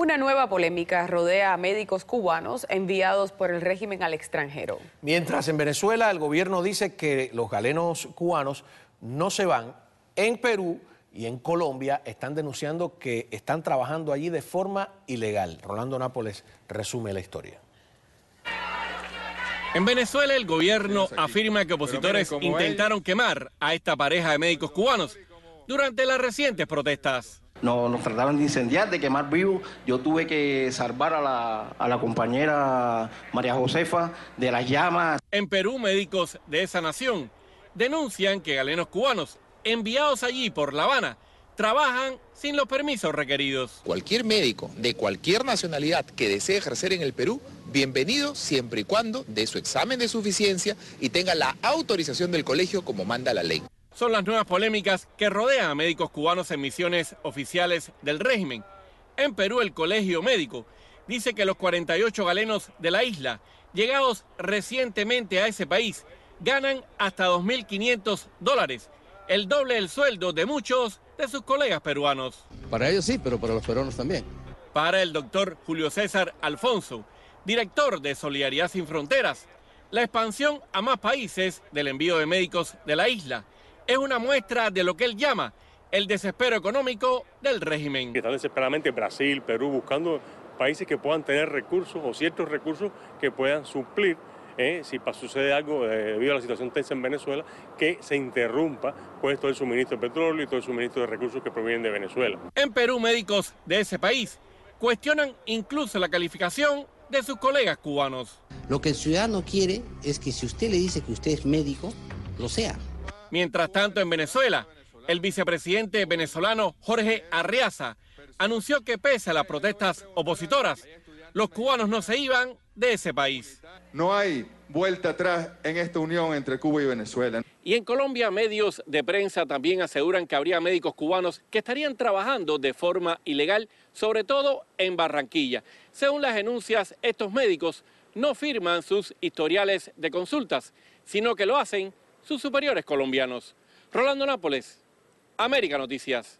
Una nueva polémica rodea a médicos cubanos enviados por el régimen al extranjero. Mientras en Venezuela el gobierno dice que los galenos cubanos no se van, en Perú y en Colombia están denunciando que están trabajando allí de forma ilegal. Rolando Nápoles resume la historia. En Venezuela el gobierno afirma que opositores intentaron quemar a esta pareja de médicos cubanos durante las recientes protestas. Nos, nos, trataban de incendiar, de quemar vivo. Yo tuve que salvar a la, a la, compañera María Josefa de las llamas. En Perú, médicos de esa nación denuncian que galenos cubanos enviados allí por La Habana trabajan sin los permisos requeridos. Cualquier médico de cualquier nacionalidad que desee ejercer en el Perú, bienvenido siempre y cuando dé su examen de suficiencia y tenga la autorización del colegio como manda la ley son las nuevas polémicas que rodean a médicos cubanos en misiones oficiales del régimen. En Perú, el Colegio Médico dice que los 48 galenos de la isla, llegados recientemente a ese país, ganan hasta 2.500 dólares, el doble del sueldo de muchos de sus colegas peruanos. Para ellos sí, pero para los peruanos también. Para el doctor Julio César Alfonso, director de Solidaridad Sin Fronteras, la expansión a más países del envío de médicos de la isla es una muestra de lo que él llama el desespero económico del régimen. Están desesperadamente Brasil, Perú, buscando países que puedan tener recursos o ciertos recursos que puedan suplir eh, si sucede algo eh, debido a la situación tensa en Venezuela, que se interrumpa pues todo el suministro de petróleo y todo el suministro de recursos que provienen de Venezuela. En Perú, médicos de ese país cuestionan incluso la calificación de sus colegas cubanos. Lo que el ciudadano quiere es que si usted le dice que usted es médico, lo sea. Mientras tanto, en Venezuela, el vicepresidente venezolano Jorge Arriaza anunció que pese a las protestas opositoras, los cubanos no se iban de ese país. No hay vuelta atrás en esta unión entre Cuba y Venezuela. Y en Colombia, medios de prensa también aseguran que habría médicos cubanos que estarían trabajando de forma ilegal, sobre todo en Barranquilla. Según las denuncias, estos médicos no firman sus historiales de consultas, sino que lo hacen sus superiores colombianos. Rolando Nápoles, América Noticias.